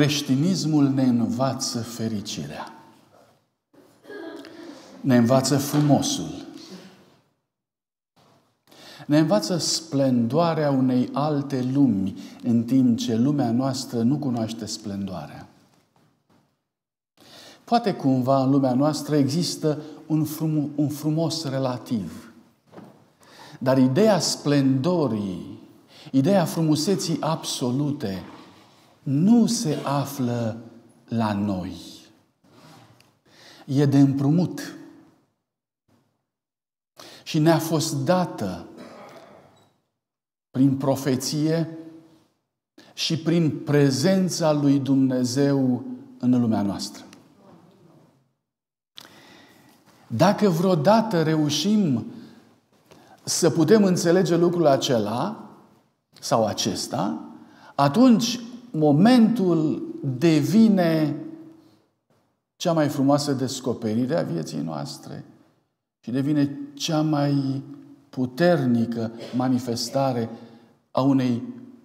creștinismul ne învață fericirea. Ne învață frumosul. Ne învață splendoarea unei alte lumi, în timp ce lumea noastră nu cunoaște splendoarea. Poate cumva în lumea noastră există un, frum- un frumos relativ. Dar ideea splendorii, ideea frumuseții absolute, nu se află la noi. E de împrumut. Și ne-a fost dată prin profeție și prin prezența lui Dumnezeu în lumea noastră. Dacă vreodată reușim să putem înțelege lucrul acela sau acesta, atunci momentul devine cea mai frumoasă descoperire a vieții noastre și devine cea mai puternică manifestare a unei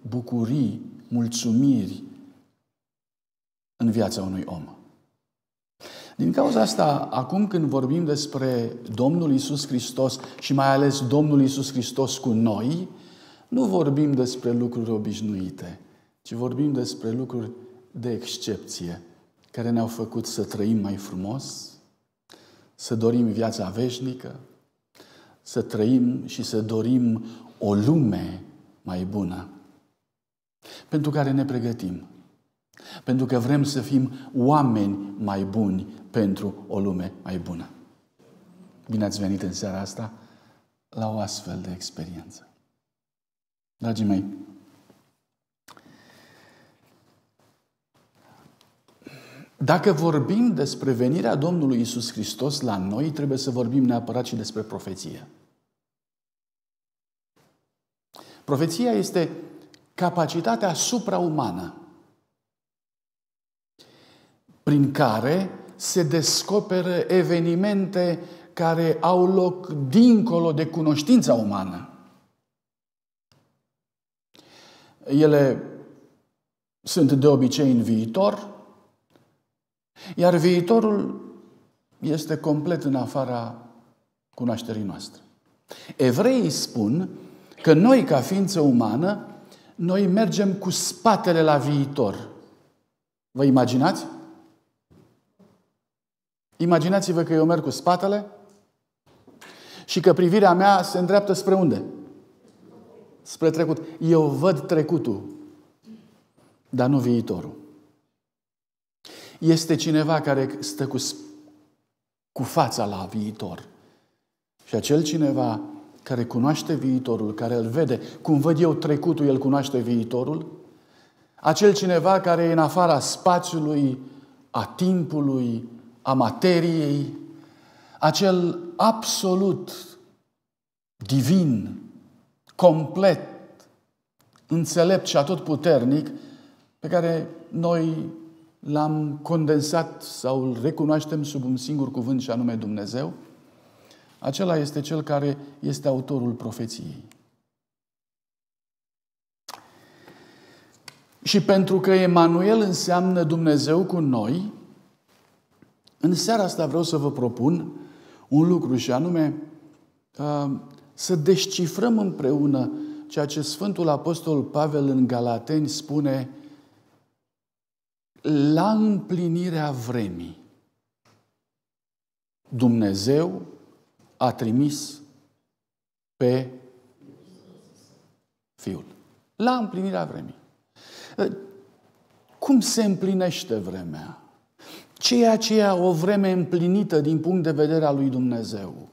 bucurii, mulțumiri în viața unui om. Din cauza asta, acum când vorbim despre Domnul Isus Hristos și mai ales Domnul Isus Hristos cu noi, nu vorbim despre lucruri obișnuite ci vorbim despre lucruri de excepție care ne-au făcut să trăim mai frumos, să dorim viața veșnică, să trăim și să dorim o lume mai bună, pentru care ne pregătim, pentru că vrem să fim oameni mai buni pentru o lume mai bună. Bine ați venit în seara asta la o astfel de experiență. Dragii mei, Dacă vorbim despre venirea Domnului Isus Hristos la noi, trebuie să vorbim neapărat și despre profeție. Profeția este capacitatea supraumană prin care se descoperă evenimente care au loc dincolo de cunoștința umană. Ele sunt de obicei în viitor, iar viitorul este complet în afara cunoașterii noastre. Evreii spun că noi, ca ființă umană, noi mergem cu spatele la viitor. Vă imaginați? Imaginați-vă că eu merg cu spatele și că privirea mea se îndreaptă spre unde? Spre trecut. Eu văd trecutul, dar nu viitorul este cineva care stă cu, cu fața la viitor. Și acel cineva care cunoaște viitorul, care îl vede, cum văd eu trecutul, el cunoaște viitorul, acel cineva care e în afara spațiului, a timpului, a materiei, acel absolut divin, complet, înțelept și atotputernic, pe care noi l-am condensat sau îl recunoaștem sub un singur cuvânt și anume Dumnezeu, acela este cel care este autorul profeției. Și pentru că Emanuel înseamnă Dumnezeu cu noi, în seara asta vreau să vă propun un lucru și anume uh, să descifrăm împreună ceea ce Sfântul Apostol Pavel în Galateni spune – la împlinirea vremii, Dumnezeu a trimis pe Fiul. La împlinirea vremii. Ă, cum se împlinește vremea? Ce e aceea o vreme împlinită din punct de vedere al lui Dumnezeu?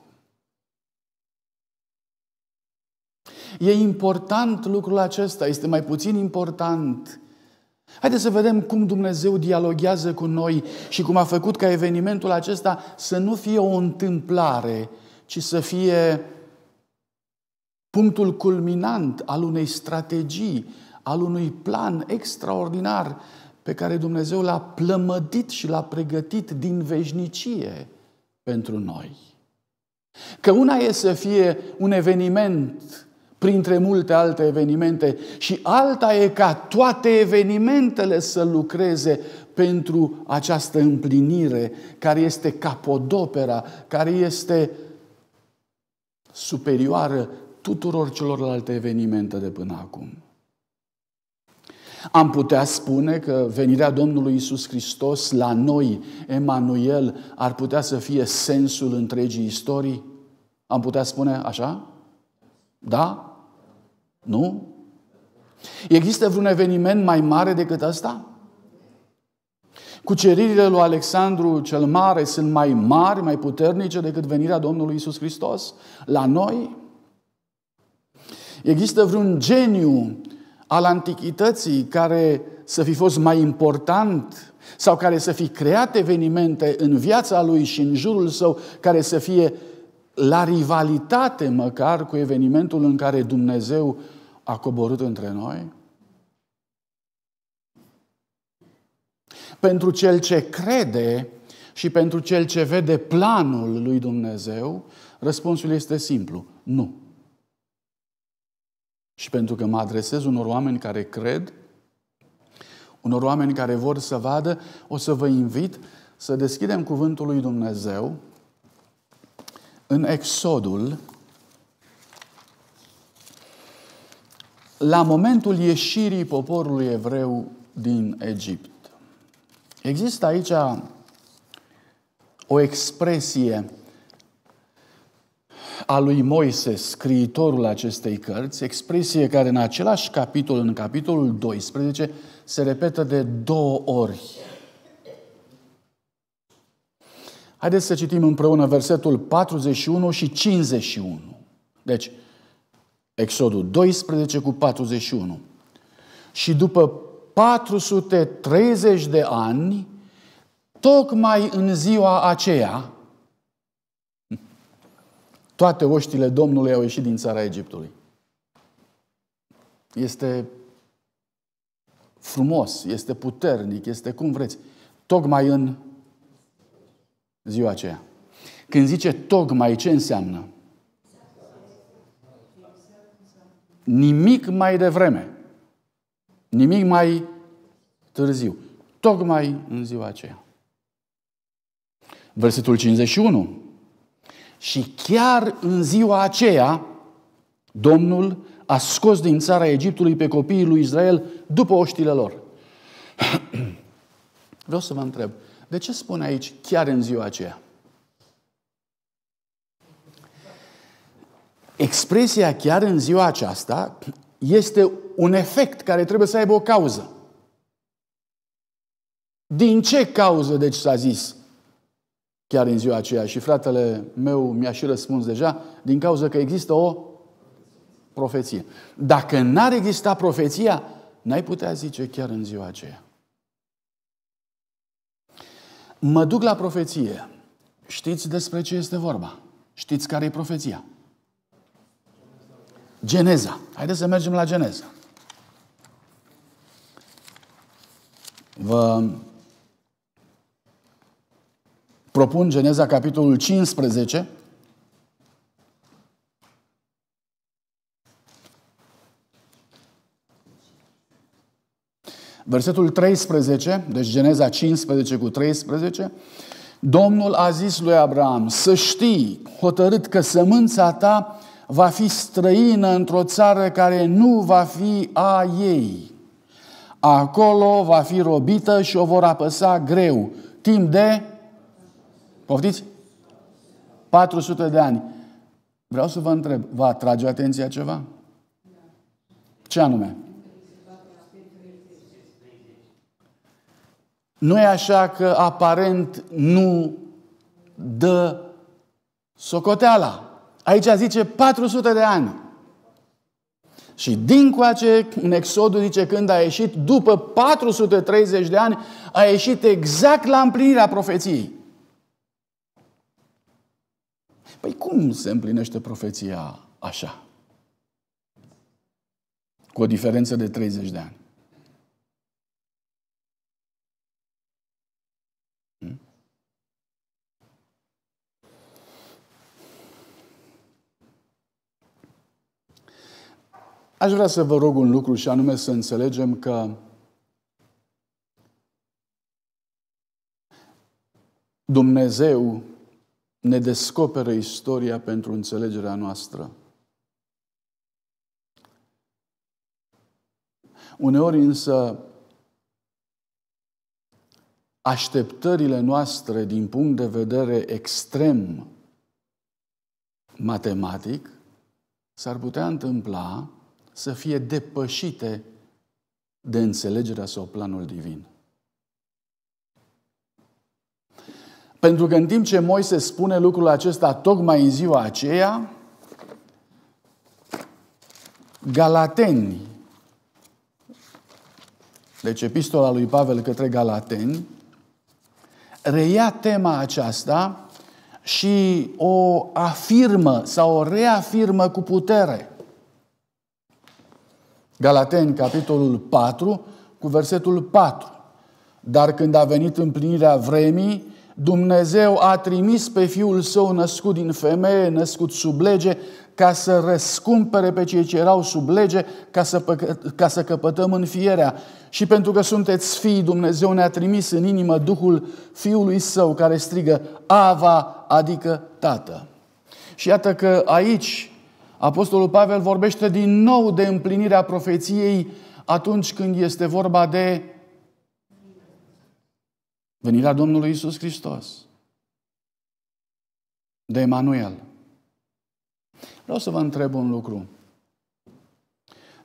E important lucrul acesta, este mai puțin important Haideți să vedem cum Dumnezeu dialoghează cu noi și cum a făcut ca evenimentul acesta să nu fie o întâmplare, ci să fie punctul culminant al unei strategii, al unui plan extraordinar pe care Dumnezeu l-a plămădit și l-a pregătit din veșnicie pentru noi. Că una e să fie un eveniment printre multe alte evenimente. Și alta e ca toate evenimentele să lucreze pentru această împlinire care este capodopera, care este superioară tuturor celorlalte evenimente de până acum. Am putea spune că venirea Domnului Isus Hristos la noi, Emanuel, ar putea să fie sensul întregii istorii? Am putea spune așa? Da? Nu? Există vreun eveniment mai mare decât ăsta? Cuceririle lui Alexandru cel Mare sunt mai mari, mai puternice decât venirea Domnului Isus Hristos la noi? Există vreun geniu al antichității care să fi fost mai important sau care să fi creat evenimente în viața lui și în jurul său care să fie la rivalitate măcar cu evenimentul în care Dumnezeu a coborât între noi? Pentru cel ce crede și pentru cel ce vede planul lui Dumnezeu, răspunsul este simplu: nu. Și pentru că mă adresez unor oameni care cred, unor oameni care vor să vadă, o să vă invit să deschidem Cuvântul lui Dumnezeu în Exodul la momentul ieșirii poporului evreu din Egipt. Există aici o expresie a lui Moise, scriitorul acestei cărți, expresie care în același capitol, în capitolul 12, se repetă de două ori. Haideți să citim împreună versetul 41 și 51. Deci, Exodul 12 cu 41. Și după 430 de ani, tocmai în ziua aceea, toate oștile Domnului au ieșit din țara Egiptului. Este frumos, este puternic, este cum vreți. Tocmai în ziua aceea. Când zice tocmai, ce înseamnă? nimic mai devreme, nimic mai târziu, tocmai în ziua aceea. Versetul 51. Și chiar în ziua aceea, Domnul a scos din țara Egiptului pe copiii lui Israel după oștile lor. Vreau să vă întreb, de ce spune aici chiar în ziua aceea? Expresia chiar în ziua aceasta este un efect care trebuie să aibă o cauză. Din ce cauză, deci, s-a zis chiar în ziua aceea? Și fratele meu mi-a și răspuns deja, din cauza că există o profeție. Dacă n-ar exista profeția, n-ai putea zice chiar în ziua aceea. Mă duc la profeție. Știți despre ce este vorba. Știți care e profeția. Geneza. Haideți să mergem la Geneza. Vă propun Geneza, capitolul 15. Versetul 13, deci Geneza 15 cu 13, Domnul a zis lui Abraham, să știi hotărât că sămânța ta va fi străină într-o țară care nu va fi a ei. Acolo va fi robită și o vor apăsa greu, timp de, poftiți, 400 de ani. Vreau să vă întreb, vă atrage atenția ceva? Ce anume? Nu e așa că aparent nu dă socoteala. Aici zice 400 de ani. Și din coace, în Exodul zice, când a ieșit, după 430 de ani, a ieșit exact la împlinirea profeției. Păi cum se împlinește profeția așa? Cu o diferență de 30 de ani. Aș vrea să vă rog un lucru și anume să înțelegem că Dumnezeu ne descoperă istoria pentru înțelegerea noastră. Uneori însă așteptările noastre din punct de vedere extrem matematic s-ar putea întâmpla să fie depășite de înțelegerea sau planul divin. Pentru că în timp ce Moise spune lucrul acesta tocmai în ziua aceea, Galateni, deci epistola lui Pavel către Galateni, reia tema aceasta și o afirmă sau o reafirmă cu putere. Galateni, capitolul 4, cu versetul 4. Dar când a venit împlinirea vremii, Dumnezeu a trimis pe Fiul Său născut din femeie, născut sub lege, ca să răscumpere pe cei ce erau sub lege, ca să, păcă, ca să căpătăm fierea. Și pentru că sunteți fii, Dumnezeu ne-a trimis în inimă Duhul Fiului Său, care strigă Ava, adică Tată. Și iată că aici Apostolul Pavel vorbește din nou de împlinirea profeției atunci când este vorba de venirea Domnului Isus Hristos, de Emanuel. Vreau să vă întreb un lucru.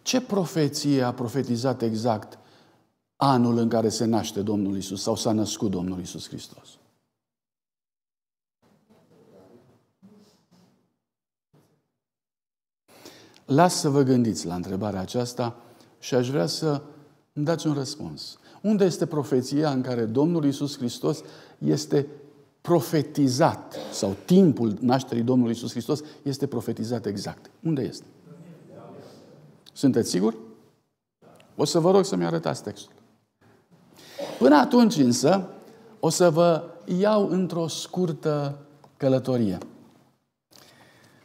Ce profeție a profetizat exact anul în care se naște Domnul Isus sau s-a născut Domnul Isus Hristos? las să vă gândiți la întrebarea aceasta și aș vrea să îmi dați un răspuns. Unde este profeția în care Domnul Isus Hristos este profetizat sau timpul nașterii Domnului Isus Hristos este profetizat exact? Unde este? Sunteți siguri? O să vă rog să-mi arătați textul. Până atunci însă, o să vă iau într-o scurtă călătorie.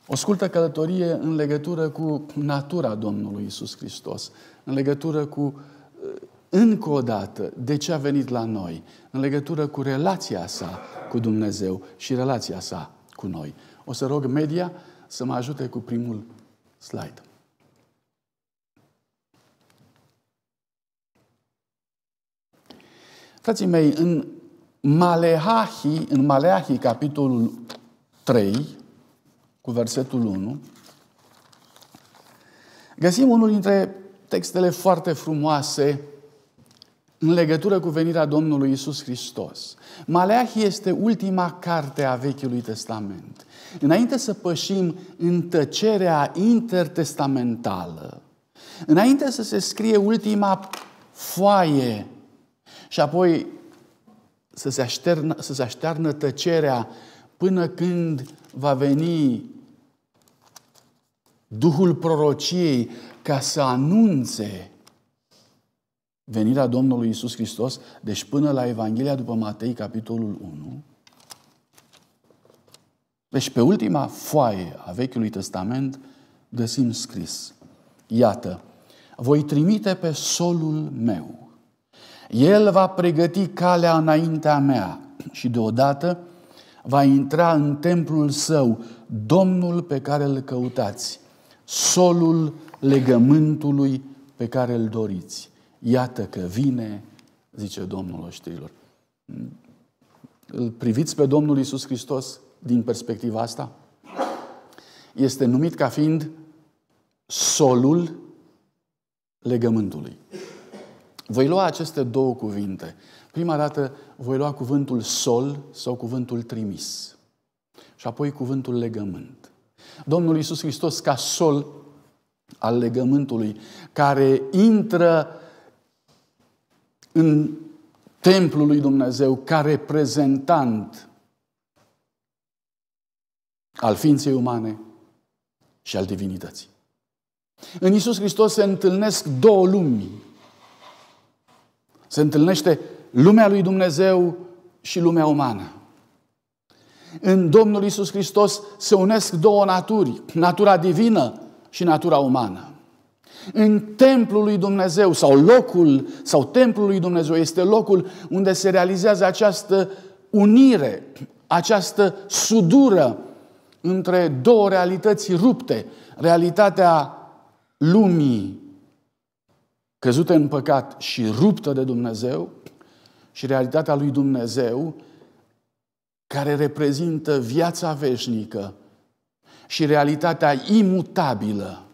O scurtă călătorie în legătură cu natura Domnului Isus Hristos, în legătură cu, uh, încă o dată, de ce a venit la noi, în legătură cu relația sa cu Dumnezeu și relația sa cu noi. O să rog media să mă ajute cu primul slide. Frații mei, în Maleahi, în Maleahi, capitolul 3, cu versetul 1, găsim unul dintre textele foarte frumoase în legătură cu venirea Domnului Isus Hristos. Maleahi este ultima carte a Vechiului Testament. Înainte să pășim în tăcerea intertestamentală, înainte să se scrie ultima foaie și apoi să se, așternă, să se aștearnă tăcerea până când va veni Duhul prorociei ca să anunțe venirea Domnului Isus Hristos, deci până la Evanghelia după Matei, capitolul 1. Deci pe ultima foaie a Vechiului Testament găsim scris, iată, voi trimite pe solul meu. El va pregăti calea înaintea mea și deodată va intra în templul său Domnul pe care îl căutați, solul legământului pe care îl doriți. Iată că vine, zice Domnul oștilor. Îl priviți pe Domnul Isus Hristos din perspectiva asta? Este numit ca fiind solul legământului. Voi lua aceste două cuvinte. Prima dată voi lua cuvântul sol sau cuvântul trimis. Și apoi cuvântul legământ. Domnul Iisus Hristos ca sol al legământului, care intră în templul lui Dumnezeu ca reprezentant al ființei umane și al divinității. În Iisus Hristos se întâlnesc două lumi. Se întâlnește lumea lui Dumnezeu și lumea umană. În Domnul Isus Hristos se unesc două naturi, natura divină și natura umană. În templul lui Dumnezeu sau locul sau templul lui Dumnezeu este locul unde se realizează această unire, această sudură între două realități rupte, realitatea lumii căzute în păcat și ruptă de Dumnezeu și realitatea lui Dumnezeu care reprezintă viața veșnică și realitatea imutabilă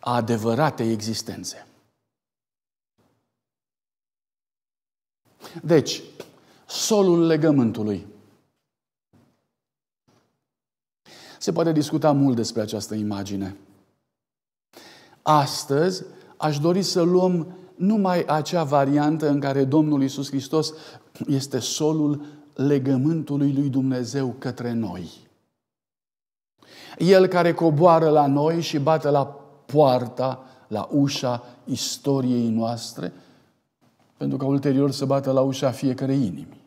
a adevăratei existențe. Deci, solul legământului. Se poate discuta mult despre această imagine. Astăzi aș dori să luăm numai acea variantă în care Domnul Isus Hristos este solul legământului lui Dumnezeu către noi. El care coboară la noi și bate la poarta, la ușa istoriei noastre, pentru că ulterior să bată la ușa fiecarei inimi.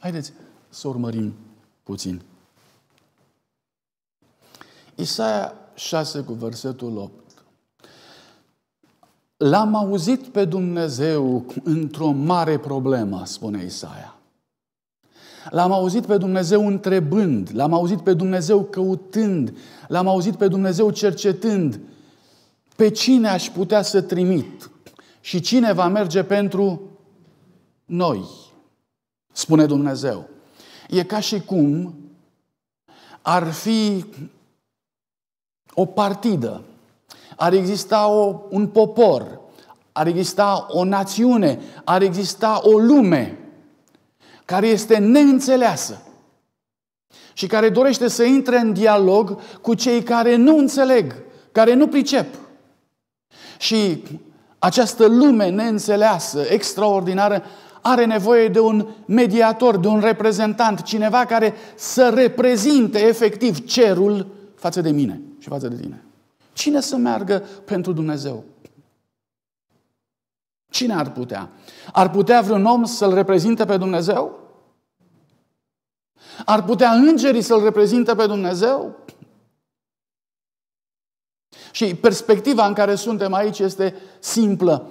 Haideți să urmărim puțin. Isaia 6 cu versetul 8. L-am auzit pe Dumnezeu într-o mare problemă, spune Isaia. L-am auzit pe Dumnezeu întrebând, l-am auzit pe Dumnezeu căutând, l-am auzit pe Dumnezeu cercetând pe cine aș putea să trimit și cine va merge pentru noi, spune Dumnezeu. E ca și cum ar fi o partidă, ar exista o, un popor, ar exista o națiune, ar exista o lume care este neînțeleasă și care dorește să intre în dialog cu cei care nu înțeleg, care nu pricep. Și această lume neînțeleasă, extraordinară, are nevoie de un mediator, de un reprezentant, cineva care să reprezinte efectiv cerul față de mine și față de tine. Cine să meargă pentru Dumnezeu? Cine ar putea? Ar putea vreun om să-L reprezinte pe Dumnezeu? Ar putea îngerii să-L reprezinte pe Dumnezeu? Și perspectiva în care suntem aici este simplă.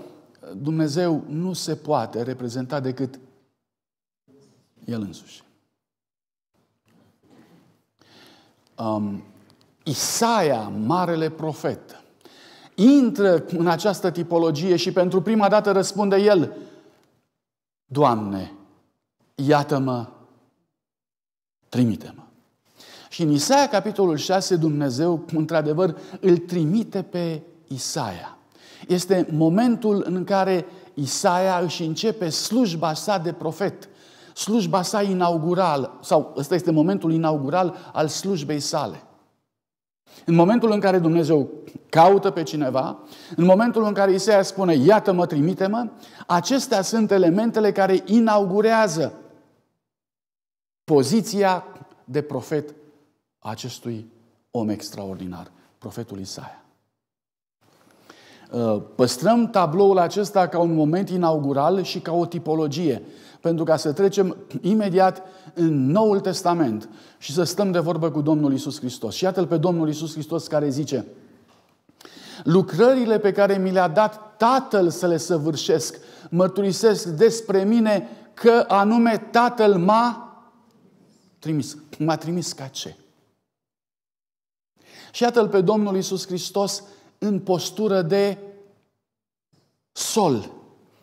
Dumnezeu nu se poate reprezenta decât El însuși. Um, Isaia, marele profet, intră în această tipologie și pentru prima dată răspunde el, Doamne, iată-mă, trimite-mă. Și în Isaia, capitolul 6, Dumnezeu, într-adevăr, îl trimite pe Isaia. Este momentul în care Isaia își începe slujba sa de profet, slujba sa inaugural, sau ăsta este momentul inaugural al slujbei sale. În momentul în care Dumnezeu caută pe cineva, în momentul în care Isaia spune, iată-mă, trimite-mă, acestea sunt elementele care inaugurează poziția de profet acestui om extraordinar, profetul Isaia. Uh, păstrăm tabloul acesta ca un moment inaugural și ca o tipologie, pentru ca să trecem imediat în Noul Testament și să stăm de vorbă cu Domnul Isus Hristos. Și iată-l pe Domnul Isus Hristos care zice, lucrările pe care mi le-a dat Tatăl să le săvârșesc, mărturisesc despre mine că anume Tatăl m-a trimis. M-a trimis ca ce? Și iată-l pe Domnul Isus Hristos în postură de sol,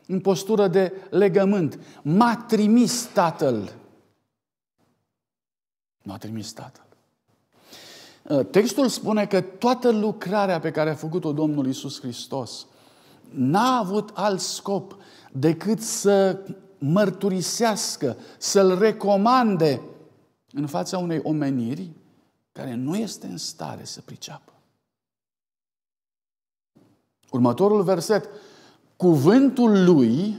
în postură de legământ. M-a trimis Tatăl. M-a trimis Tatăl. Uh, textul spune că toată lucrarea pe care a făcut-o Domnul Isus Hristos n-a avut alt scop decât să mărturisească, să-l recomande în fața unei omeniri care nu este în stare să priceapă. Următorul verset. Cuvântul lui,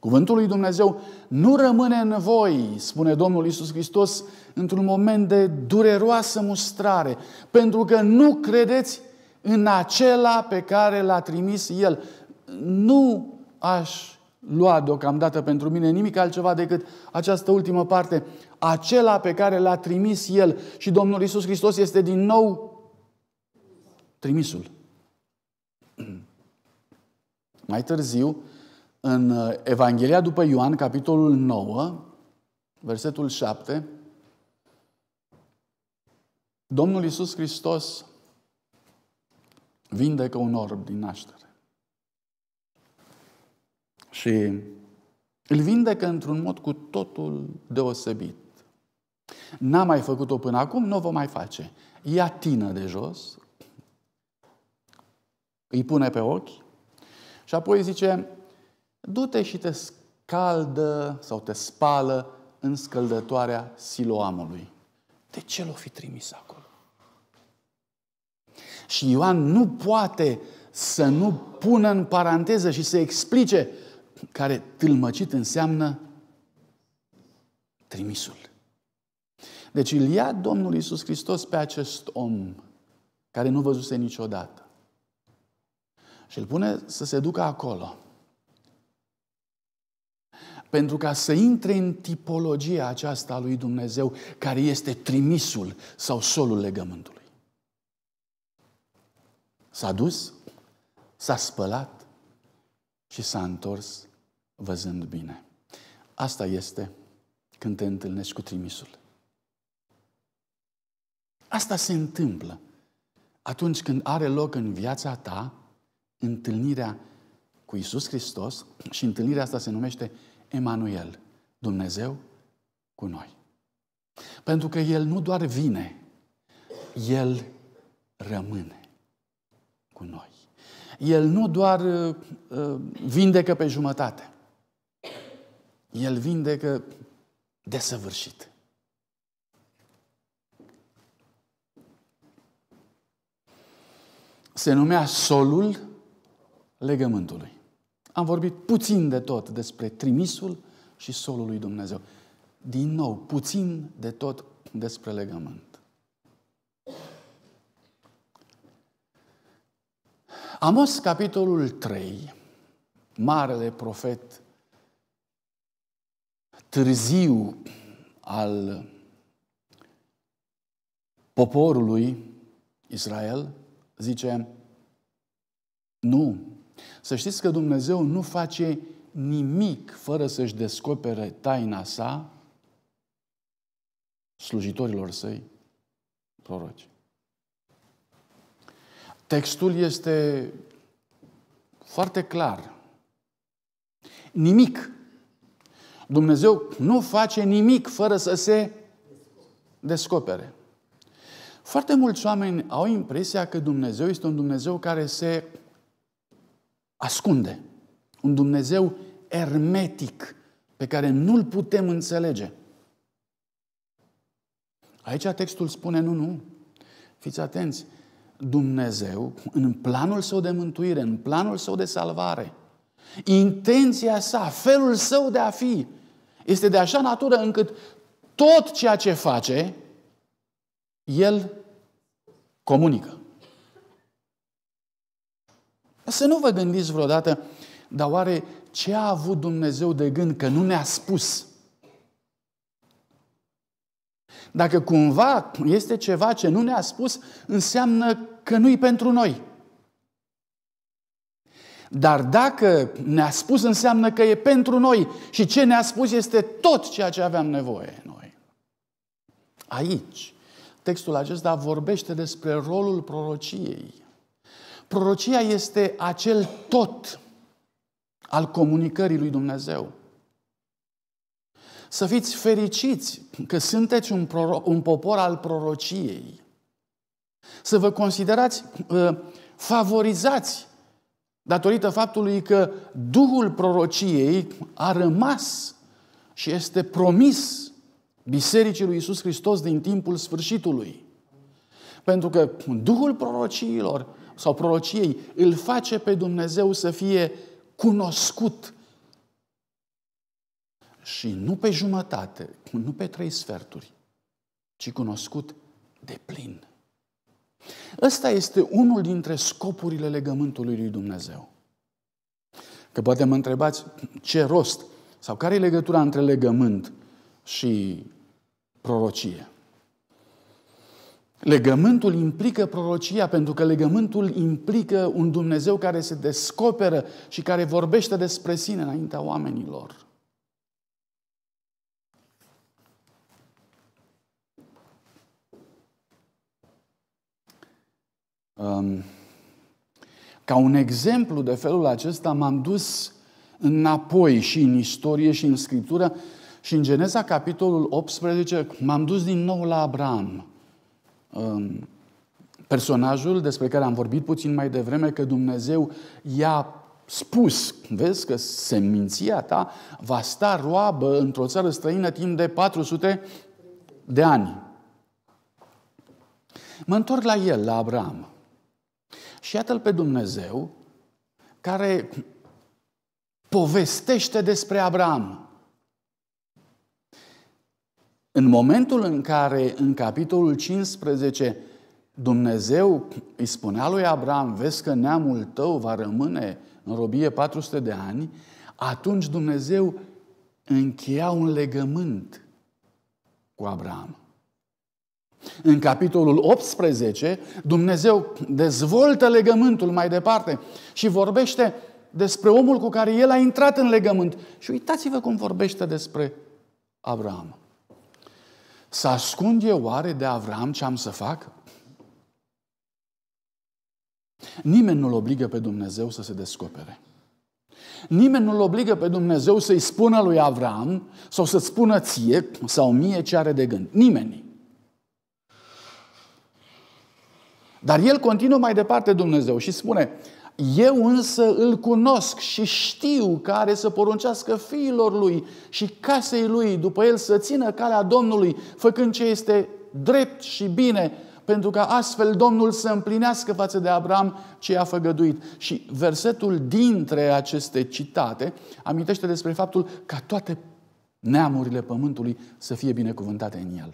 cuvântul lui Dumnezeu, nu rămâne în voi, spune Domnul Isus Hristos, într-un moment de dureroasă mustrare, pentru că nu credeți în acela pe care l-a trimis El. Nu aș lua deocamdată pentru mine nimic altceva decât această ultimă parte, acela pe care l-a trimis El. Și Domnul Isus Hristos este din nou trimisul. Mai târziu, în uh, Evanghelia după Ioan, capitolul 9, versetul 7, Domnul Iisus Hristos vindecă un orb din naștere. Și îl vindecă într-un mod cu totul deosebit. N-a mai făcut-o până acum, nu o va mai face. Ia tină de jos, îi pune pe ochi și apoi zice, du-te și te scaldă sau te spală în scăldătoarea siloamului. De ce l-o fi trimis acolo? Și Ioan nu poate să nu pună în paranteză și să explice, care tâlmăcit înseamnă trimisul. Deci îl ia Domnul Iisus Hristos pe acest om care nu văzuse niciodată și îl pune să se ducă acolo. Pentru ca să intre în tipologia aceasta a lui Dumnezeu, care este trimisul sau solul legământului. S-a dus, s-a spălat și s-a întors văzând bine. Asta este când te întâlnești cu trimisul. Asta se întâmplă atunci când are loc în viața ta întâlnirea cu Isus Hristos și întâlnirea asta se numește Emanuel, Dumnezeu cu noi. Pentru că El nu doar vine, El rămâne cu noi. El nu doar uh, uh vindecă pe jumătate, El vindecă desăvârșit. Se numea solul legământului. Am vorbit puțin de tot despre trimisul și solul lui Dumnezeu. Din nou, puțin de tot despre legământ. Amos, capitolul 3, marele profet târziu al poporului Israel, zice, nu, să știți că Dumnezeu nu face nimic fără să-și descopere taina sa slujitorilor săi, proroci. Textul este foarte clar. Nimic. Dumnezeu nu face nimic fără să se descopere. Foarte mulți oameni au impresia că Dumnezeu este un Dumnezeu care se ascunde. Un Dumnezeu ermetic pe care nu-l putem înțelege. Aici textul spune, nu, nu, fiți atenți, Dumnezeu, în planul său de mântuire, în planul său de salvare, intenția sa, felul său de a fi, este de așa natură încât tot ceea ce face, el comunică. Să nu vă gândiți vreodată, dar oare ce a avut Dumnezeu de gând că nu ne-a spus? Dacă cumva este ceva ce nu ne-a spus, înseamnă că nu-i pentru noi. Dar dacă ne-a spus, înseamnă că e pentru noi și ce ne-a spus este tot ceea ce aveam nevoie noi. Aici, textul acesta vorbește despre rolul prorociei. Prorocia este acel tot al comunicării lui Dumnezeu. Să fiți fericiți că sunteți un, proro- un popor al prorociei. Să vă considerați uh, favorizați datorită faptului că Duhul prorociei a rămas și este promis Bisericii lui Isus Hristos din timpul sfârșitului. Pentru că Duhul prorociilor sau prorociei îl face pe Dumnezeu să fie cunoscut. Și nu pe jumătate, nu pe trei sferturi, ci cunoscut de plin. Ăsta este unul dintre scopurile legământului lui Dumnezeu. Că poate mă întrebați ce rost sau care e legătura între legământ și prorocie. Legământul implică prorocia, pentru că legământul implică un Dumnezeu care se descoperă și care vorbește despre sine înaintea oamenilor. Um, ca un exemplu de felul acesta m-am dus înapoi și în istorie și în scriptură și în Geneza capitolul 18 m-am dus din nou la Abraham personajul despre care am vorbit puțin mai devreme, că Dumnezeu i-a spus, vezi că seminția ta va sta roabă într-o țară străină timp de 400 de ani. Mă întorc la el, la Abraham. Și iată-l pe Dumnezeu care povestește despre Abraham. În momentul în care, în capitolul 15, Dumnezeu îi spunea lui Abraham, vezi că neamul tău va rămâne în robie 400 de ani, atunci Dumnezeu încheia un legământ cu Abraham. În capitolul 18, Dumnezeu dezvoltă legământul mai departe și vorbește despre omul cu care el a intrat în legământ. Și uitați-vă cum vorbește despre Abraham. Să ascund eu oare de Avram ce am să fac? Nimeni nu-l obligă pe Dumnezeu să se descopere. Nimeni nu-l obligă pe Dumnezeu să-i spună lui Avram sau să-ți spună ție sau mie ce are de gând. Nimeni. Dar el continuă mai departe Dumnezeu și spune, eu însă îl cunosc și știu care să poruncească fiilor lui și casei lui, după el să țină calea Domnului, făcând ce este drept și bine, pentru ca astfel Domnul să împlinească față de Abraham ce i-a făgăduit. Și versetul dintre aceste citate amintește despre faptul ca toate neamurile pământului să fie binecuvântate în el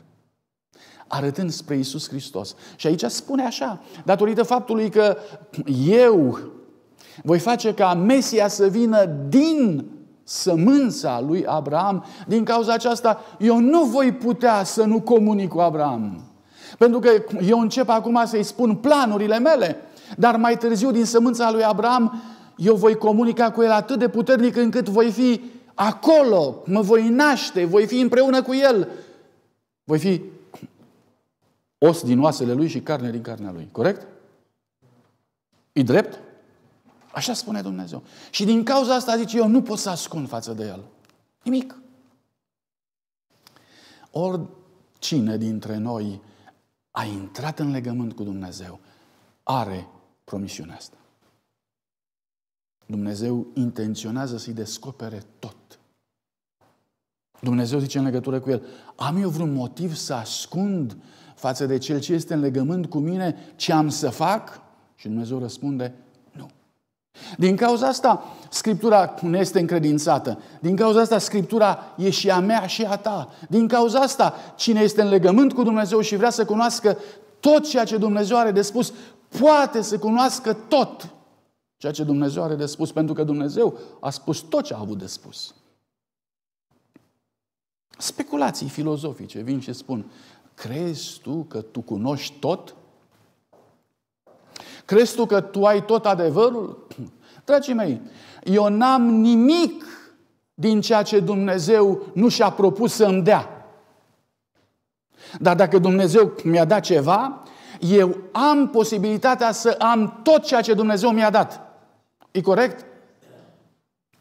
arătând spre Isus Hristos. Și aici spune așa, datorită faptului că eu voi face ca Mesia să vină din sămânța lui Abraham, din cauza aceasta eu nu voi putea să nu comunic cu Abraham. Pentru că eu încep acum să-i spun planurile mele, dar mai târziu din sămânța lui Abraham eu voi comunica cu el atât de puternic încât voi fi acolo, mă voi naște, voi fi împreună cu el, voi fi os din oasele lui și carne din carnea lui. Corect? E drept? Așa spune Dumnezeu. Și din cauza asta zice, eu nu pot să ascund față de el. Nimic. Oricine dintre noi a intrat în legământ cu Dumnezeu are promisiunea asta. Dumnezeu intenționează să-i descopere tot. Dumnezeu zice în legătură cu el, am eu vreun motiv să ascund față de cel ce este în legământ cu mine, ce am să fac? Și Dumnezeu răspunde, nu. Din cauza asta, Scriptura ne este încredințată. Din cauza asta, Scriptura e și a mea și a ta. Din cauza asta, cine este în legământ cu Dumnezeu și vrea să cunoască tot ceea ce Dumnezeu are de spus, poate să cunoască tot ceea ce Dumnezeu are de spus, pentru că Dumnezeu a spus tot ce a avut de spus. Speculații filozofice vin și spun, Crezi tu că tu cunoști tot? Crezi tu că tu ai tot adevărul? Dragii mei, eu n-am nimic din ceea ce Dumnezeu nu și-a propus să îmi dea. Dar dacă Dumnezeu mi-a dat ceva, eu am posibilitatea să am tot ceea ce Dumnezeu mi-a dat. E corect?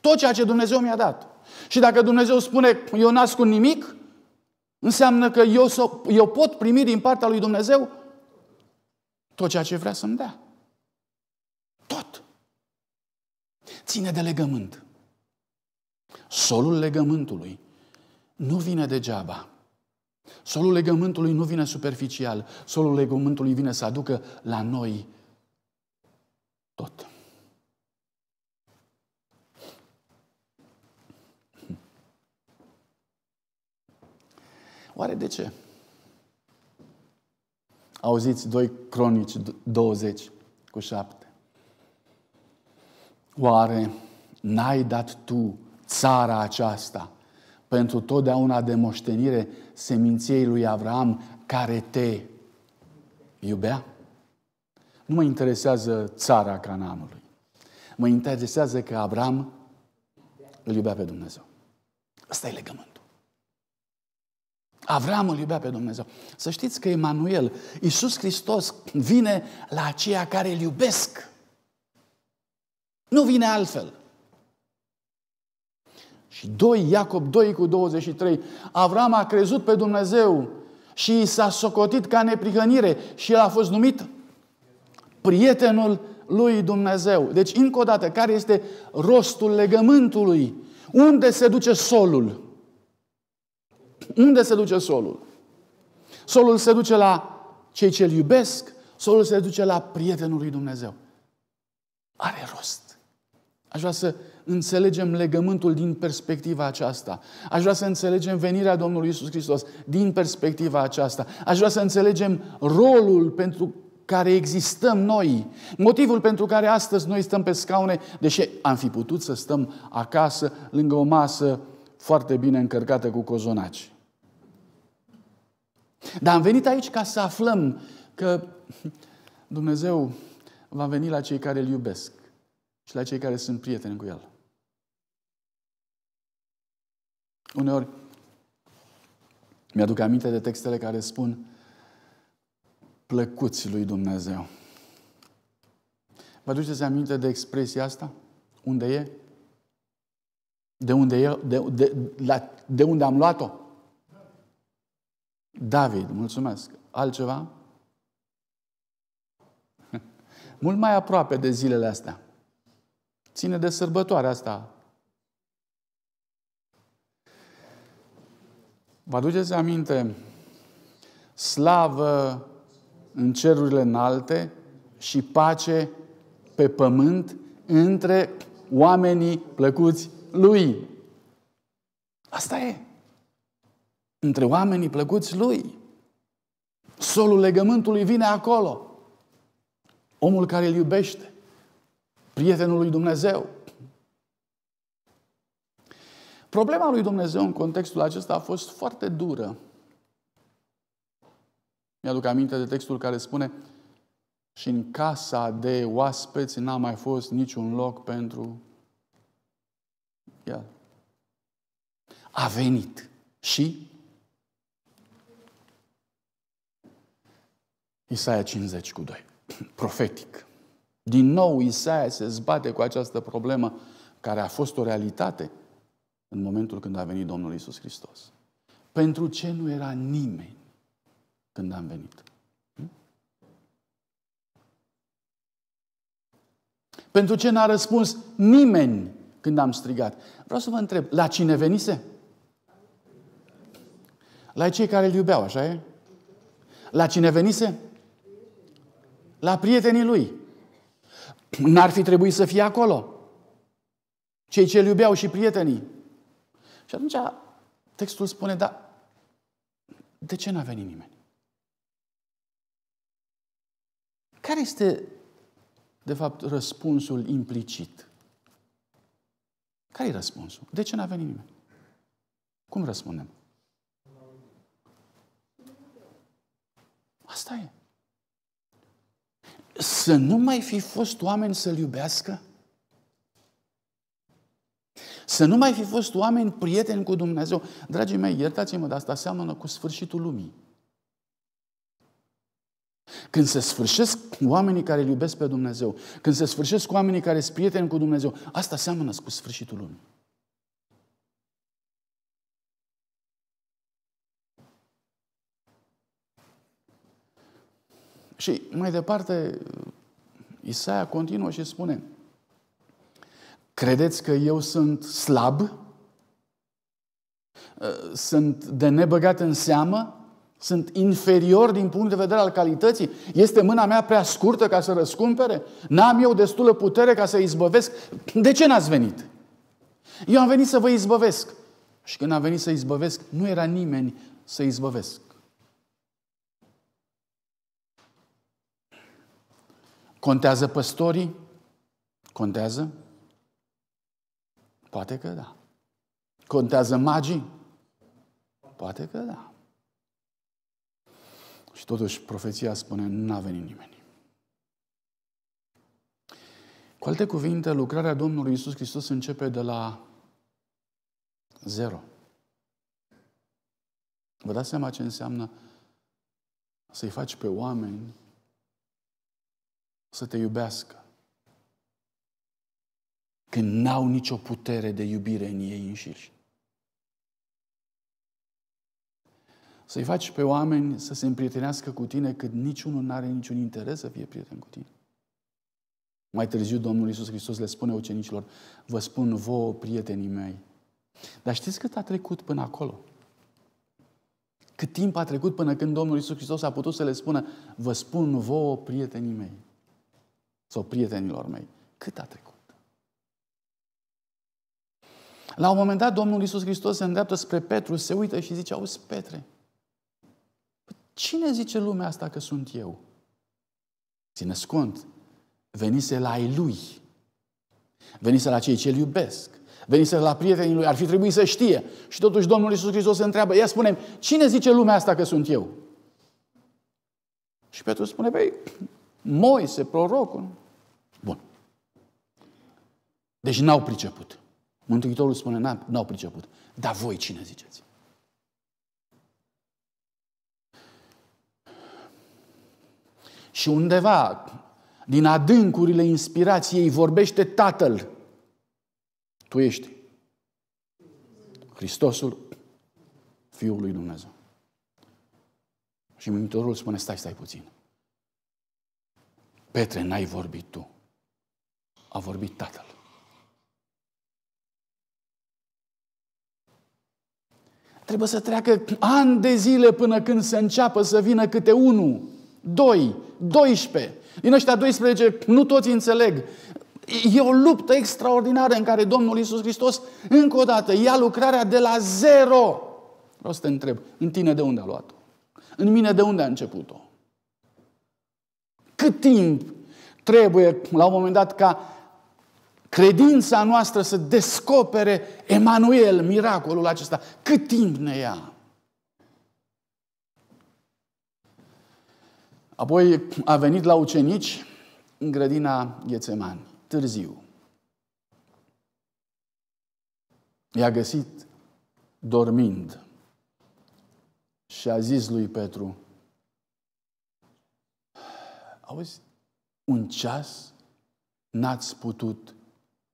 Tot ceea ce Dumnezeu mi-a dat. Și dacă Dumnezeu spune, eu nasc cu nimic, Înseamnă că eu, so- eu pot primi din partea lui Dumnezeu tot ceea ce vrea să-mi dea. Tot. Ține de legământ. Solul legământului nu vine degeaba. Solul legământului nu vine superficial. Solul legământului vine să aducă la noi tot. Oare de ce? Auziți 2 Cronici 20 cu 7. Oare n-ai dat tu țara aceasta pentru totdeauna de moștenire seminției lui Avram care te iubea? Nu mă interesează țara Canaanului. Mă interesează că Avram îl iubea pe Dumnezeu. Asta e legământ. Avram îl iubea pe Dumnezeu. Să știți că Emanuel, Iisus Hristos, vine la aceia care îl iubesc. Nu vine altfel. Și 2, Iacob 2 cu 23, Avram a crezut pe Dumnezeu și i s-a socotit ca neprihănire și el a fost numit prietenul lui Dumnezeu. Deci, încă o dată, care este rostul legământului? Unde se duce solul? Unde se duce solul? Solul se duce la cei ce-L iubesc, solul se duce la prietenul lui Dumnezeu. Are rost. Aș vrea să înțelegem legământul din perspectiva aceasta. Aș vrea să înțelegem venirea Domnului Isus Hristos din perspectiva aceasta. Aș vrea să înțelegem rolul pentru care existăm noi, motivul pentru care astăzi noi stăm pe scaune, deși am fi putut să stăm acasă, lângă o masă foarte bine încărcată cu cozonaci. Dar am venit aici ca să aflăm că Dumnezeu va veni la cei care îl iubesc și la cei care sunt prieteni cu el. Uneori mi-aduc aminte de textele care spun plăcuți lui Dumnezeu. Vă duceți aminte de expresia asta? Unde e? De unde, e? De, de, la, de unde am luat-o? David, mulțumesc. Altceva? Mult mai aproape de zilele astea. Ține de sărbătoarea asta. Vă aduceți aminte? Slavă în cerurile înalte și pace pe pământ între oamenii plăcuți lui. Asta e între oamenii plăcuți lui. Solul legământului vine acolo. Omul care îl iubește, prietenul lui Dumnezeu. Problema lui Dumnezeu în contextul acesta a fost foarte dură. Mi-aduc aminte de textul care spune și în casa de oaspeți n-a mai fost niciun loc pentru el. A venit și Isaia 50 cu 2. Profetic. Din nou, Isaia se zbate cu această problemă care a fost o realitate în momentul când a venit Domnul Isus Hristos. Pentru ce nu era nimeni când am venit? Hm? Pentru ce n-a răspuns nimeni când am strigat? Vreau să vă întreb, la cine venise? La cei care îl iubeau, așa e? La cine venise? la prietenii lui. N-ar fi trebuit să fie acolo. Cei ce iubeau și prietenii. Și atunci textul spune, da, de ce n-a venit nimeni? Care este, de fapt, răspunsul implicit? Care e răspunsul? De ce n-a venit nimeni? Cum răspundem? Asta e să nu mai fi fost oameni să-L iubească? Să nu mai fi fost oameni prieteni cu Dumnezeu. Dragii mei, iertați-mă, dar asta seamănă cu sfârșitul lumii. Când se sfârșesc oamenii care iubesc pe Dumnezeu, când se sfârșesc oamenii care sunt prieteni cu Dumnezeu, asta seamănă cu sfârșitul lumii. Și mai departe, Isaia continuă și spune, credeți că eu sunt slab? Sunt de nebăgat în seamă? Sunt inferior din punct de vedere al calității? Este mâna mea prea scurtă ca să răscumpere? N-am eu destulă putere ca să izbăvesc? De ce n-ați venit? Eu am venit să vă izbăvesc. Și când am venit să izbăvesc, nu era nimeni să izbăvesc. Contează păstorii? Contează? Poate că da. Contează magii? Poate că da. Și totuși profeția spune, n-a venit nimeni. Cu alte cuvinte, lucrarea Domnului Isus Hristos începe de la zero. Vă dați seama ce înseamnă să-i faci pe oameni să te iubească. Când n-au nicio putere de iubire în ei înșiși. Să-i faci pe oameni să se împrietenească cu tine cât niciunul nu are niciun interes să fie prieten cu tine. Mai târziu Domnul Iisus Hristos le spune ucenicilor, vă spun vouă, prietenii mei. Dar știți cât a trecut până acolo? Cât timp a trecut până când Domnul Iisus Hristos a putut să le spună, vă spun vouă, prietenii mei sau prietenilor mei. Cât a trecut? La un moment dat, Domnul Iisus Hristos se îndreaptă spre Petru, se uită și zice, auzi, Petre, păi cine zice lumea asta că sunt eu? Ține scont, venise la ei lui, venise la cei ce îl iubesc, venise la prietenii lui, ar fi trebuit să știe. Și totuși Domnul Iisus Hristos se întreabă, ia spune cine zice lumea asta că sunt eu? Și Petru spune, păi, Moise, prorocul. Bun. Deci n-au priceput. Mântuitorul spune, n-au priceput. Dar voi cine ziceți? Și undeva, din adâncurile inspirației, vorbește Tatăl. Tu ești Hristosul Fiul lui Dumnezeu. Și Mântuitorul spune, stai, stai puțin. Petre, n-ai vorbit tu. A vorbit Tatăl. Trebuie să treacă ani de zile până când se înceapă să vină câte unul, doi, 12. Din ăștia 12, nu toți înțeleg. E o luptă extraordinară în care Domnul Iisus Hristos, încă o dată, ia lucrarea de la zero. Vreau să te întreb, în tine de unde a luat-o? În mine de unde a început-o? Cât timp trebuie, la un moment dat, ca credința noastră să descopere Emanuel, miracolul acesta? Cât timp ne ia? Apoi a venit la ucenici în grădina Ghețeman, târziu. I-a găsit dormind și a zis lui Petru, Auzi, un ceas n-ați putut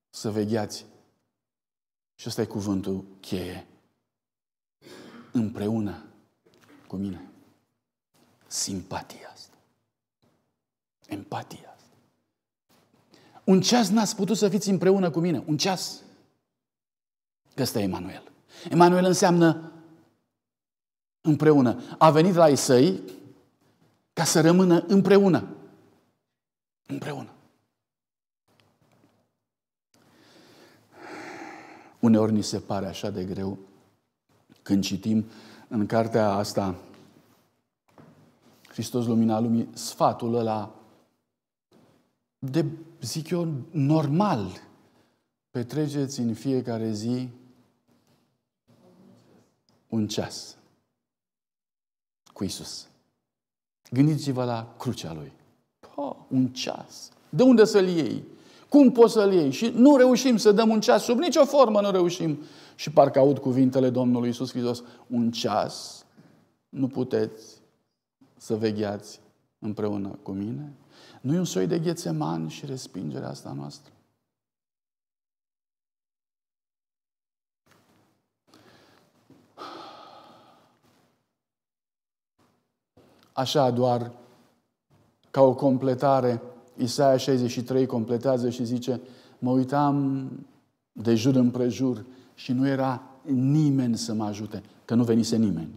să vegheați. Și ăsta e cuvântul cheie. Împreună cu mine. Simpatia asta. Empatia asta. Un ceas n-ați putut să fiți împreună cu mine. Un ceas. Că ăsta e Emanuel. Emanuel înseamnă împreună. A venit la ei săi ca să rămână împreună. Împreună. Uneori ni se pare așa de greu când citim în cartea asta Hristos Lumina Lumii, sfatul ăla de, zic eu, normal. Petreceți în fiecare zi un ceas cu Isus. Gândiți-vă la crucea Lui ha, un ceas. De unde să-l iei? Cum poți să-l iei? Și nu reușim să dăm un ceas, sub nicio formă nu reușim. Și parcă aud cuvintele Domnului Isus Hristos, un ceas nu puteți să vegheați împreună cu mine? Nu e un soi de ghețeman și respingerea asta noastră? Așa doar ca o completare, Isaia 63 completează și zice, mă uitam de jur împrejur și nu era nimeni să mă ajute, că nu venise nimeni.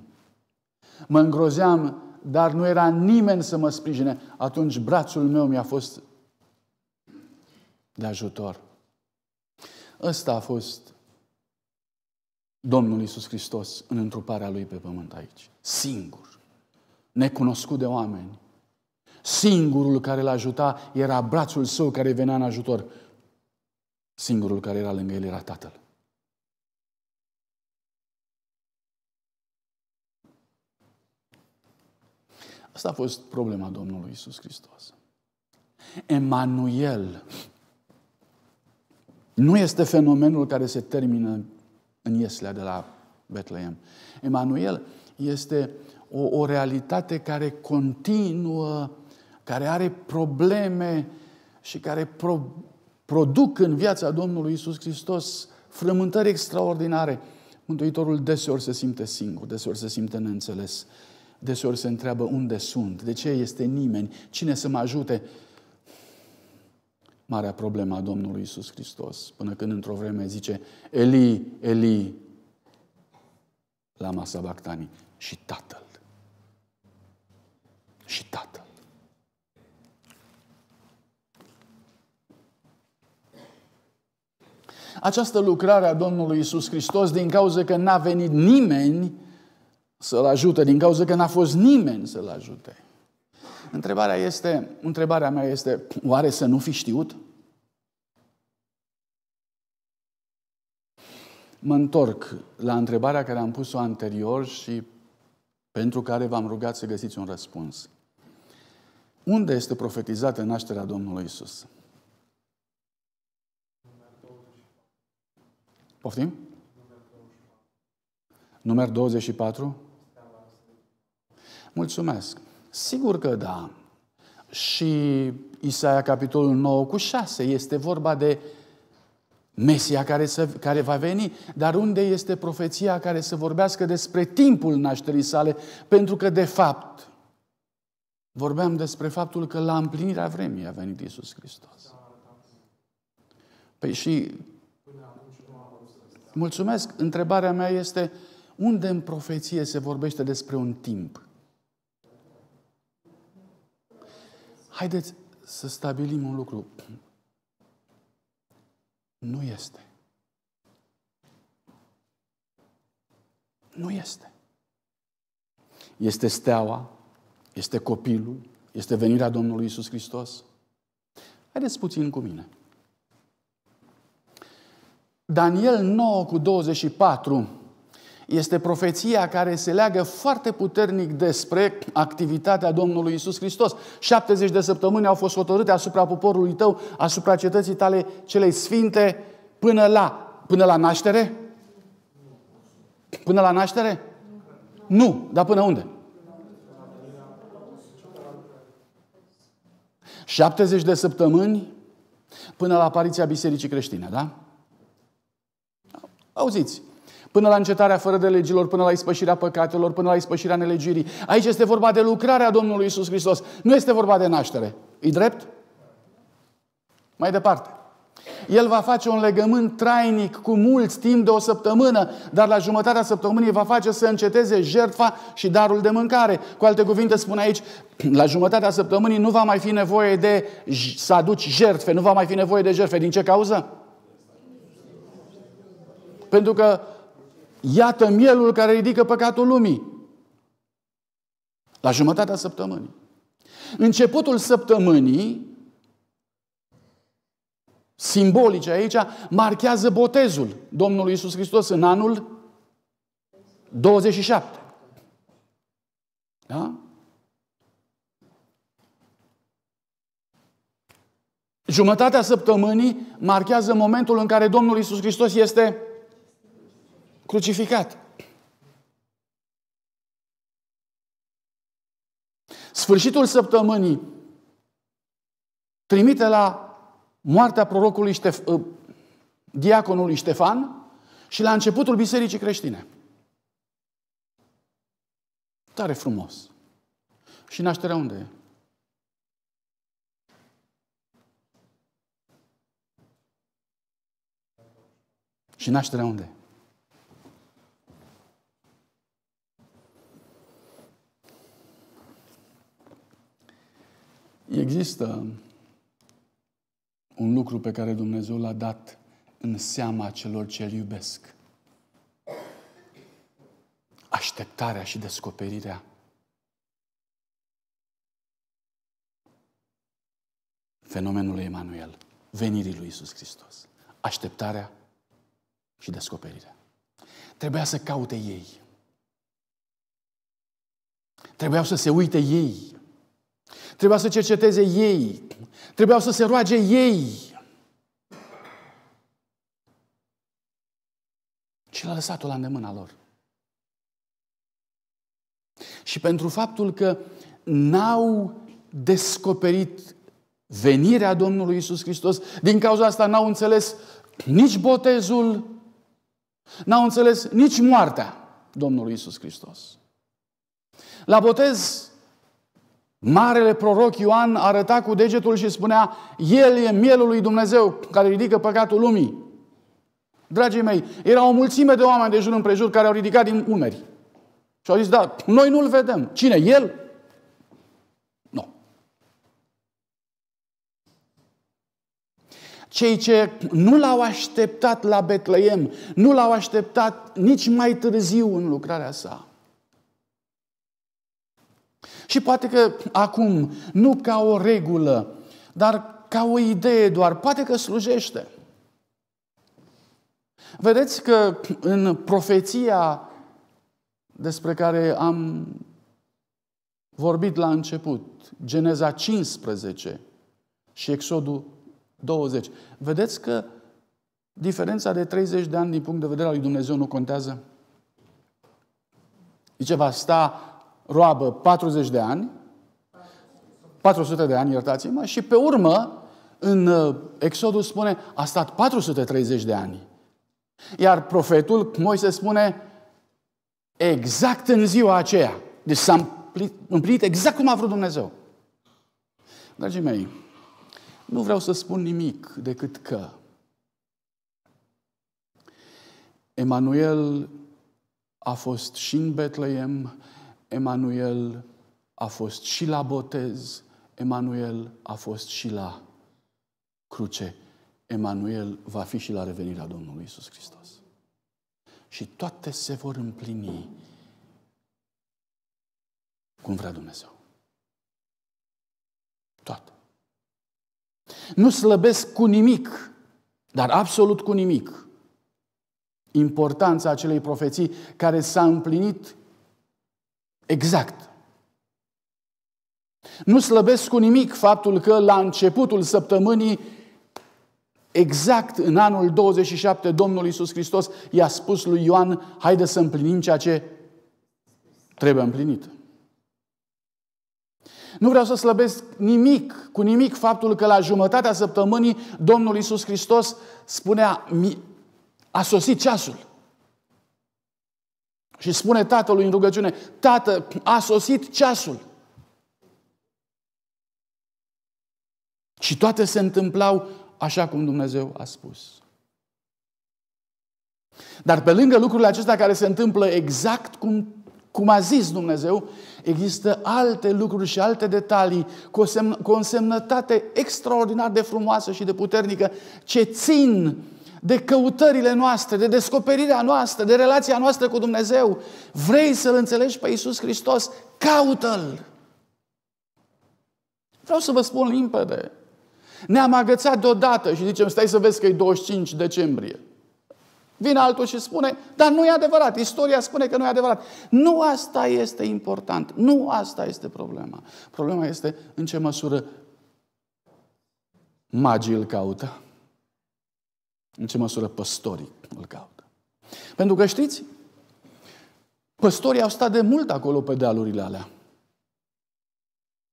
Mă îngrozeam, dar nu era nimeni să mă sprijine. Atunci brațul meu mi-a fost de ajutor. Ăsta a fost Domnul Isus Hristos în întruparea Lui pe pământ aici. Singur. Necunoscut de oameni. Singurul care l-a ajuta era brațul său care venea în ajutor. Singurul care era lângă el era tatăl. Asta a fost problema Domnului Isus Hristos. Emanuel nu este fenomenul care se termină în Ieslea de la Betlehem. Emanuel este o, o realitate care continuă care are probleme și care pro- produc în viața Domnului Isus Hristos frământări extraordinare. Mântuitorul deseori se simte singur, deseori se simte neînțeles, deseori se întreabă unde sunt, de ce este nimeni, cine să mă ajute. Marea problemă a Domnului Isus Hristos, până când într-o vreme zice, Eli, Eli, la masa Bactanii, și Tatăl. Și Tatăl. această lucrare a Domnului Isus Hristos din cauza că n-a venit nimeni să-L ajute, din cauza că n-a fost nimeni să-L ajute. Întrebarea, este, întrebarea mea este, oare să nu fi știut? Mă întorc la întrebarea care am pus-o anterior și pentru care v-am rugat să găsiți un răspuns. Unde este profetizată nașterea Domnului Isus? Poftim? Număr 24? Mulțumesc. Sigur că da. Și Isaia, capitolul 9 cu 6, este vorba de Mesia care, să, care va veni, dar unde este profeția care să vorbească despre timpul nașterii sale? Pentru că, de fapt, vorbeam despre faptul că la împlinirea vremii a venit Isus Hristos. Păi și Mulțumesc. Întrebarea mea este unde în profeție se vorbește despre un timp? Haideți să stabilim un lucru. Nu este. Nu este. Este steaua, este copilul, este venirea Domnului Isus Hristos. Haideți puțin cu mine. Daniel 9 cu 24 este profeția care se leagă foarte puternic despre activitatea Domnului Isus Hristos. 70 de săptămâni au fost hotărâte asupra poporului tău, asupra cetății tale celei sfinte, până la, până la naștere? Până la naștere? Nu, dar până unde? 70 de săptămâni până la apariția Bisericii Creștine, da? Auziți, până la încetarea fără de legilor, până la ispășirea păcatelor, până la ispășirea nelegirii. Aici este vorba de lucrarea Domnului Isus Hristos. Nu este vorba de naștere. E drept? Mai departe. El va face un legământ trainic cu mulți timp de o săptămână, dar la jumătatea săptămânii va face să înceteze jertfa și darul de mâncare. Cu alte cuvinte spune aici, la jumătatea săptămânii nu va mai fi nevoie de să aduci jertfe, nu va mai fi nevoie de jertfe. Din ce cauză? Pentru că iată mielul care ridică păcatul lumii. La jumătatea săptămânii. Începutul săptămânii, simbolice aici, marchează botezul Domnului Isus Hristos în anul 27. Da? Jumătatea săptămânii marchează momentul în care Domnul Isus Hristos este crucificat. Sfârșitul săptămânii trimite la moartea prorocului Ștef- ă, diaconului Ștefan și la începutul bisericii creștine. Tare frumos. Și nașterea unde e? Și nașterea unde e? Există un lucru pe care Dumnezeu l-a dat în seama celor ce îl iubesc. Așteptarea și descoperirea. Fenomenul lui Emanuel, venirii lui Isus Hristos. Așteptarea și descoperirea. Trebuia să caute ei. Trebuiau să se uite ei Trebuia să cerceteze ei. Trebuiau să se roage ei. Și l-a lăsat-o la îndemâna lor. Și pentru faptul că n-au descoperit venirea Domnului Isus Hristos, din cauza asta n-au înțeles nici botezul, n-au înțeles nici moartea Domnului Isus Hristos. La botez Marele proroc Ioan arăta cu degetul și spunea, El e mielul lui Dumnezeu care ridică păcatul lumii. Dragii mei, era o mulțime de oameni de jur împrejur care au ridicat din umeri. Și au zis, da, noi nu-l vedem. Cine? El? Nu. Cei ce nu l-au așteptat la Betleem, nu l-au așteptat nici mai târziu în lucrarea sa și poate că acum, nu ca o regulă, dar ca o idee doar, poate că slujește. Vedeți că în profeția despre care am vorbit la început, Geneza 15 și Exodul 20, vedeți că diferența de 30 de ani din punct de vedere al lui Dumnezeu nu contează? Zice, va sta roabă 40 de ani, 400 de ani, iertați-mă, și pe urmă, în uh, Exodul spune, a stat 430 de ani. Iar profetul Moise spune, exact în ziua aceea. Deci s-a împlinit exact cum a vrut Dumnezeu. Dragii mei, nu vreau să spun nimic decât că Emanuel a fost și în Betlehem Emanuel a fost și la botez, Emanuel a fost și la cruce, Emanuel va fi și la revenirea Domnului Isus Hristos. Și toate se vor împlini cum vrea Dumnezeu. Toate. Nu slăbesc cu nimic, dar absolut cu nimic, importanța acelei profeții care s-a împlinit Exact. Nu slăbesc cu nimic faptul că la începutul săptămânii, exact în anul 27, Domnul Iisus Hristos i-a spus lui Ioan, haide să împlinim ceea ce trebuie împlinit. Nu vreau să slăbesc nimic, cu nimic faptul că la jumătatea săptămânii Domnul Iisus Hristos spunea, a sosit ceasul. Și spune tatălui în rugăciune, tată, a sosit ceasul. Și toate se întâmplau așa cum Dumnezeu a spus. Dar pe lângă lucrurile acestea care se întâmplă exact cum, cum a zis Dumnezeu, există alte lucruri și alte detalii cu o, semn, cu o însemnătate extraordinar de frumoasă și de puternică ce țin de căutările noastre, de descoperirea noastră, de relația noastră cu Dumnezeu. Vrei să-L înțelegi pe Iisus Hristos? Caută-L! Vreau să vă spun limpede. Ne-am agățat deodată și zicem, stai să vezi că e 25 decembrie. Vine altul și spune, dar nu e adevărat, istoria spune că nu e adevărat. Nu asta este important, nu asta este problema. Problema este în ce măsură magii îl caută. În ce măsură păstorii îl caută? Pentru că știți, păstorii au stat de mult acolo pe dealurile alea.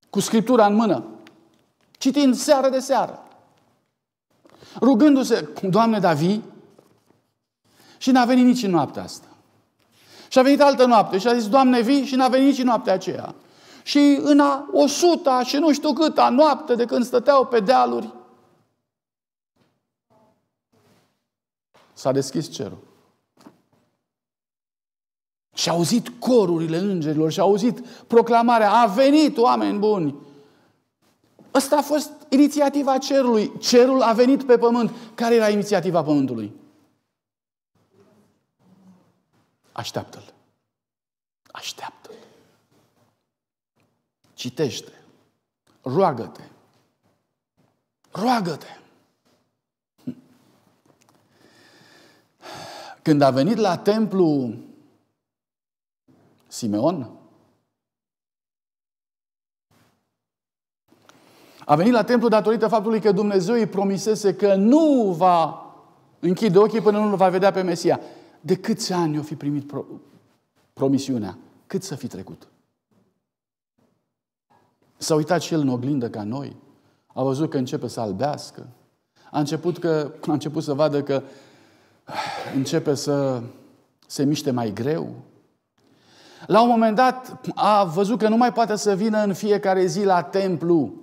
Cu scriptura în mână. Citind seară de seară. Rugându-se, Doamne, vii, și n-a venit nici în noaptea asta. Și a venit altă noapte și a zis, Doamne, vii și n-a venit nici în noaptea aceea. Și în a o suta și nu știu câta noapte de când stăteau pe dealuri, s-a deschis cerul. Și a auzit corurile îngerilor și a auzit proclamarea, a venit oameni buni. Ăsta a fost inițiativa cerului. Cerul a venit pe pământ. Care era inițiativa pământului? Așteaptă-l. Așteaptă-l. Citește. Roagă-te. Roagă-te. Când a venit la templu Simeon, a venit la templu datorită faptului că Dumnezeu îi promisese că nu va închide ochii până nu va vedea pe Mesia. De câți ani o fi primit pro- promisiunea? Cât să fi trecut? S-a uitat și el în oglindă ca noi. A văzut că începe să albească. A început, că, a început să vadă că începe să se miște mai greu. La un moment dat a văzut că nu mai poate să vină în fiecare zi la templu.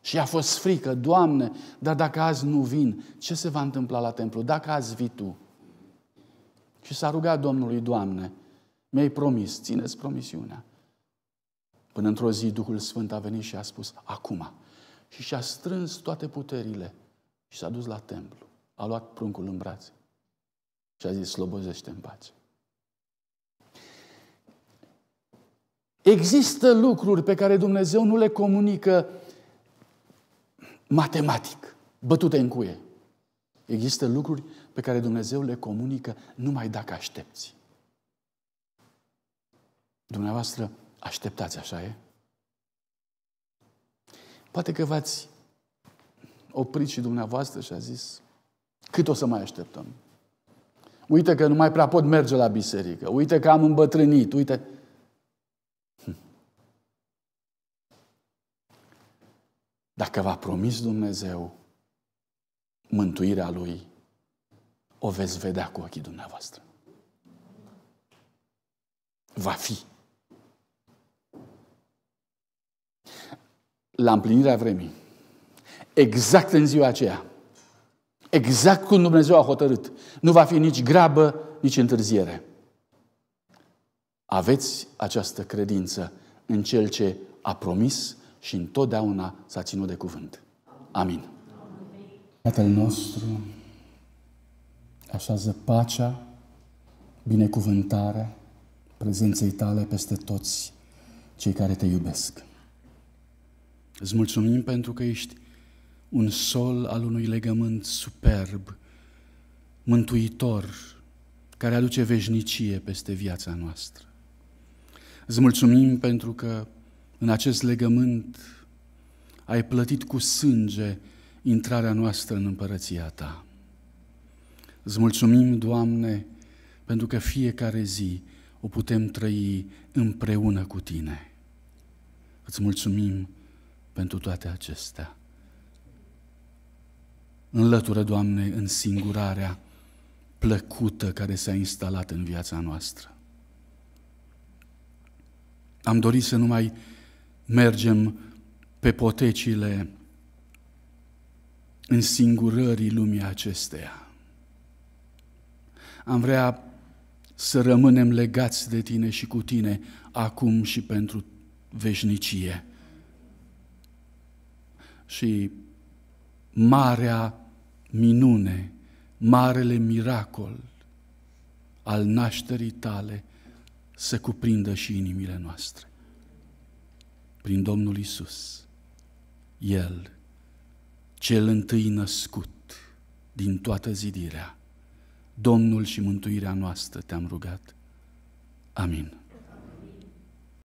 Și a fost frică, Doamne, dar dacă azi nu vin, ce se va întâmpla la templu? Dacă azi vii Tu? Și s-a rugat Domnului, Doamne, mi-ai promis, țineți promisiunea. Până într-o zi Duhul Sfânt a venit și a spus, acum. Și și-a strâns toate puterile și s-a dus la templu a luat pruncul în brațe și a zis, slobozește în pace. Există lucruri pe care Dumnezeu nu le comunică matematic, bătute în cuie. Există lucruri pe care Dumnezeu le comunică numai dacă aștepți. Dumneavoastră așteptați, așa e? Poate că v-ați oprit și dumneavoastră și a zis, cât o să mai așteptăm? Uite că nu mai prea pot merge la biserică. Uite că am îmbătrânit. Uite. Hm. Dacă v-a promis Dumnezeu mântuirea Lui, o veți vedea cu ochii dumneavoastră. Va fi. La împlinirea vremii, exact în ziua aceea, exact cum Dumnezeu a hotărât. Nu va fi nici grabă, nici întârziere. Aveți această credință în Cel ce a promis și întotdeauna s-a ținut de cuvânt. Amin. Tatăl nostru, așează pacea, binecuvântarea prezenței tale peste toți cei care te iubesc. Îți mulțumim pentru că ești un sol al unui legământ superb, mântuitor, care aduce veșnicie peste viața noastră. Îți mulțumim pentru că în acest legământ ai plătit cu sânge intrarea noastră în împărăția Ta. Îți mulțumim, Doamne, pentru că fiecare zi o putem trăi împreună cu Tine. Îți mulțumim pentru toate acestea. Înlătură, Doamne, singurarea plăcută care s-a instalat în viața noastră. Am dorit să nu mai mergem pe potecile singurării lumii acesteia. Am vrea să rămânem legați de Tine și cu Tine acum și pentru veșnicie. Și marea minune, marele miracol al nașterii tale să cuprindă și inimile noastre. Prin Domnul Isus, El, cel întâi născut din toată zidirea, Domnul și mântuirea noastră te-am rugat. Amin.